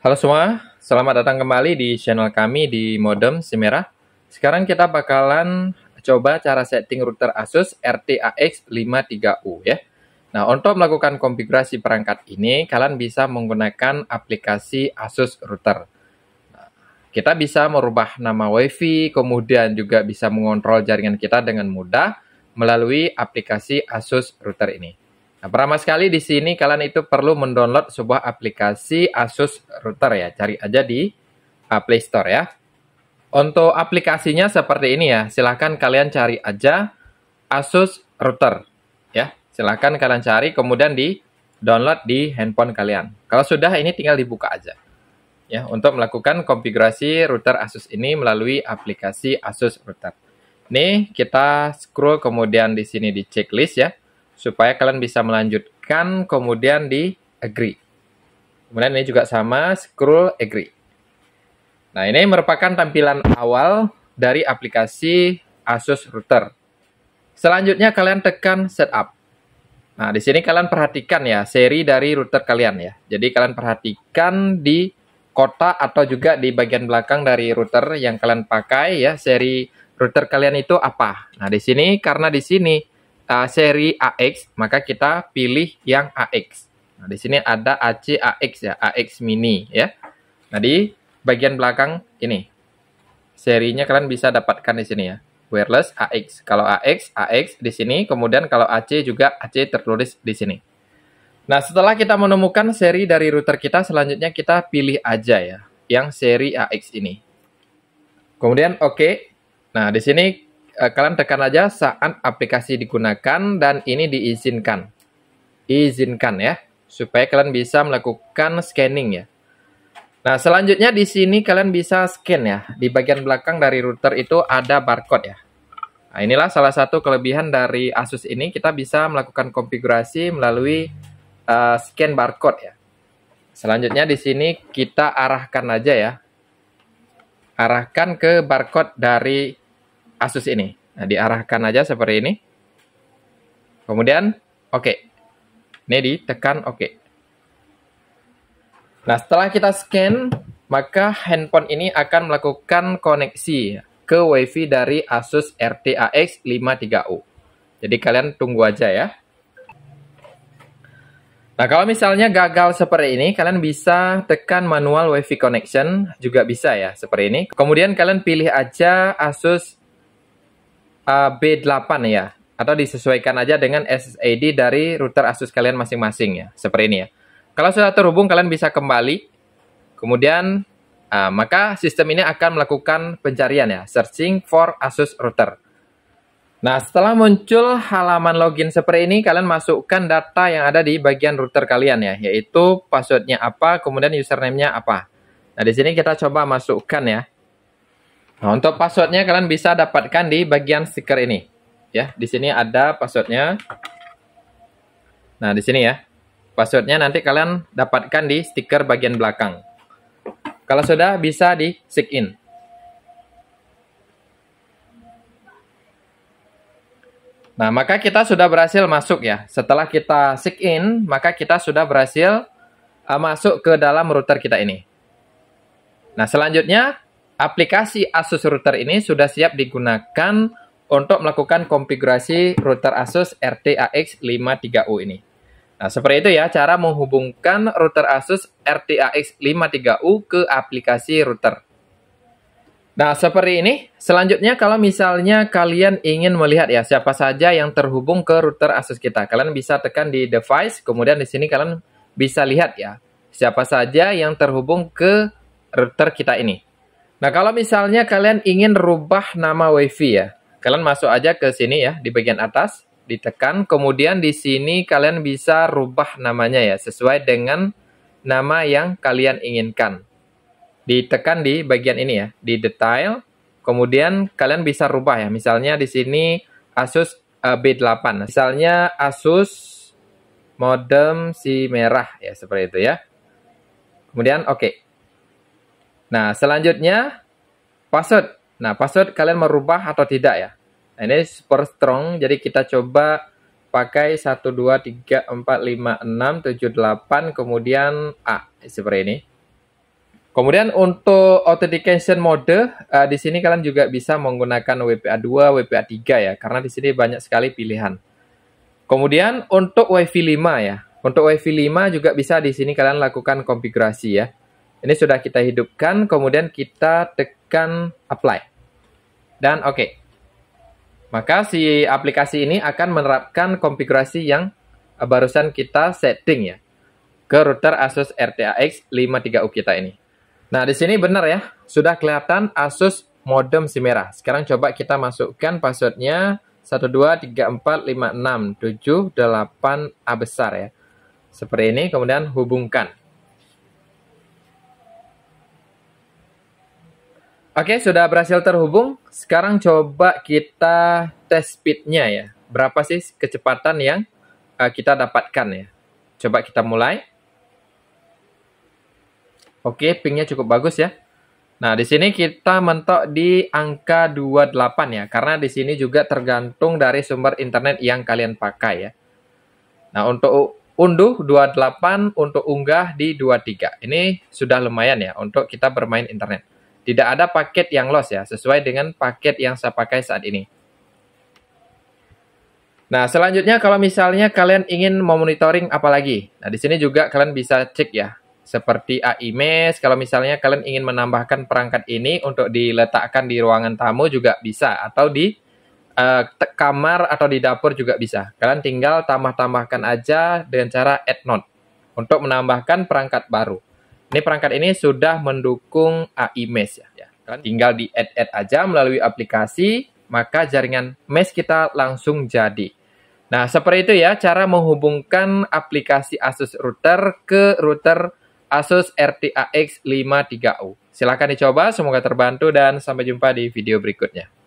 Halo semua, selamat datang kembali di channel kami di Modem Simera. Sekarang kita bakalan coba cara setting router Asus RTAX53U ya. Nah, untuk melakukan konfigurasi perangkat ini, kalian bisa menggunakan aplikasi Asus Router. Nah, kita bisa merubah nama WiFi, kemudian juga bisa mengontrol jaringan kita dengan mudah melalui aplikasi Asus Router ini. Nah, pertama sekali di sini kalian itu perlu mendownload sebuah aplikasi Asus Router ya. Cari aja di uh, Play Store ya. Untuk aplikasinya seperti ini ya. Silahkan kalian cari aja Asus Router ya. Silahkan kalian cari kemudian di download di handphone kalian. Kalau sudah ini tinggal dibuka aja. Ya, untuk melakukan konfigurasi router Asus ini melalui aplikasi Asus Router. Nih, kita scroll kemudian di sini di checklist ya supaya kalian bisa melanjutkan kemudian di agree. Kemudian ini juga sama, scroll agree. Nah, ini merupakan tampilan awal dari aplikasi Asus Router. Selanjutnya kalian tekan setup. Nah, di sini kalian perhatikan ya seri dari router kalian ya. Jadi kalian perhatikan di kotak atau juga di bagian belakang dari router yang kalian pakai ya, seri router kalian itu apa. Nah, di sini karena di sini uh, seri AX, maka kita pilih yang AX. Nah, di sini ada AC AX ya, AX mini ya. Nah, bagian belakang ini. Serinya kalian bisa dapatkan di sini ya. Wireless AX. Kalau AX, AX di sini, kemudian kalau AC juga AC tertulis di sini. Nah, setelah kita menemukan seri dari router kita, selanjutnya kita pilih aja ya yang seri AX ini. Kemudian oke. Okay. Nah, di sini uh, kalian tekan aja saat aplikasi digunakan dan ini diizinkan. Izinkan ya, supaya kalian bisa melakukan scanning ya. Nah, selanjutnya di sini kalian bisa scan ya. Di bagian belakang dari router itu ada barcode ya. Nah, inilah salah satu kelebihan dari Asus ini. Kita bisa melakukan konfigurasi melalui uh, scan barcode ya. Selanjutnya di sini kita arahkan aja ya. Arahkan ke barcode dari Asus ini. Nah, diarahkan aja seperti ini. Kemudian, oke. Okay. Ini ditekan oke. Okay. Nah, setelah kita scan, maka handphone ini akan melakukan koneksi ke WiFi dari Asus RTAX 53U. Jadi kalian tunggu aja ya. Nah, kalau misalnya gagal seperti ini, kalian bisa tekan manual WiFi connection juga bisa ya, seperti ini. Kemudian kalian pilih aja Asus uh, B8 ya atau disesuaikan aja dengan SSID dari router Asus kalian masing-masing ya seperti ini ya. Kalau sudah terhubung kalian bisa kembali kemudian uh, maka sistem ini akan melakukan pencarian ya searching for Asus router. Nah, setelah muncul halaman login seperti ini, kalian masukkan data yang ada di bagian router kalian ya, yaitu passwordnya apa, kemudian username-nya apa. Nah, di sini kita coba masukkan ya. Nah, untuk passwordnya kalian bisa dapatkan di bagian stiker ini. Ya, di sini ada passwordnya. Nah, di sini ya. Passwordnya nanti kalian dapatkan di stiker bagian belakang. Kalau sudah, bisa di sign in. Nah, maka kita sudah berhasil masuk ya. Setelah kita sign in, maka kita sudah berhasil uh, masuk ke dalam router kita ini. Nah, selanjutnya aplikasi Asus Router ini sudah siap digunakan untuk melakukan konfigurasi router Asus RTAX53U ini. Nah, seperti itu ya cara menghubungkan router Asus RTAX53U ke aplikasi router. Nah, seperti ini. Selanjutnya, kalau misalnya kalian ingin melihat ya siapa saja yang terhubung ke router Asus kita, kalian bisa tekan di device, kemudian di sini kalian bisa lihat ya siapa saja yang terhubung ke router kita ini. Nah, kalau misalnya kalian ingin rubah nama WiFi ya, kalian masuk aja ke sini ya, di bagian atas, ditekan, kemudian di sini kalian bisa rubah namanya ya, sesuai dengan nama yang kalian inginkan. Ditekan di bagian ini ya, di detail, kemudian kalian bisa rubah ya, misalnya di sini Asus eh, B8, misalnya Asus modem si merah ya, seperti itu ya. Kemudian oke, okay. Nah, selanjutnya password. Nah, password kalian merubah atau tidak ya. Nah, ini super strong, jadi kita coba pakai 1, 2, 3, 4, 5, 6, 7, 8, kemudian A, seperti ini. Kemudian untuk authentication mode, uh, di sini kalian juga bisa menggunakan WPA2, WPA3 ya, karena di sini banyak sekali pilihan. Kemudian untuk WiFi 5 ya, untuk WiFi 5 juga bisa di sini kalian lakukan konfigurasi ya. Ini sudah kita hidupkan, kemudian kita tekan apply. Dan oke. Okay. Maka si aplikasi ini akan menerapkan konfigurasi yang eh, barusan kita setting ya ke router Asus RTAX 53U kita ini. Nah, di sini benar ya, sudah kelihatan Asus modem si merah. Sekarang coba kita masukkan passwordnya 1234567 A besar ya. Seperti ini, kemudian hubungkan. Oke, sudah berhasil terhubung. Sekarang coba kita tes speednya ya. Berapa sih kecepatan yang uh, kita dapatkan ya. Coba kita mulai. Oke, pingnya cukup bagus ya. Nah, di sini kita mentok di angka 28 ya. Karena di sini juga tergantung dari sumber internet yang kalian pakai ya. Nah, untuk unduh 28, untuk unggah di 23. Ini sudah lumayan ya untuk kita bermain internet. Tidak ada paket yang loss ya, sesuai dengan paket yang saya pakai saat ini. Nah, selanjutnya kalau misalnya kalian ingin memonitoring apa lagi? Nah, di sini juga kalian bisa cek ya. Seperti AIMES, kalau misalnya kalian ingin menambahkan perangkat ini untuk diletakkan di ruangan tamu juga bisa. Atau di uh, kamar atau di dapur juga bisa. Kalian tinggal tambah-tambahkan aja dengan cara add note untuk menambahkan perangkat baru. Ini perangkat ini sudah mendukung AI Mesh ya. ya. Kan? Tinggal di add-add aja melalui aplikasi, maka jaringan mesh kita langsung jadi. Nah, seperti itu ya cara menghubungkan aplikasi Asus Router ke router Asus RTAX 53U. Silahkan dicoba, semoga terbantu dan sampai jumpa di video berikutnya.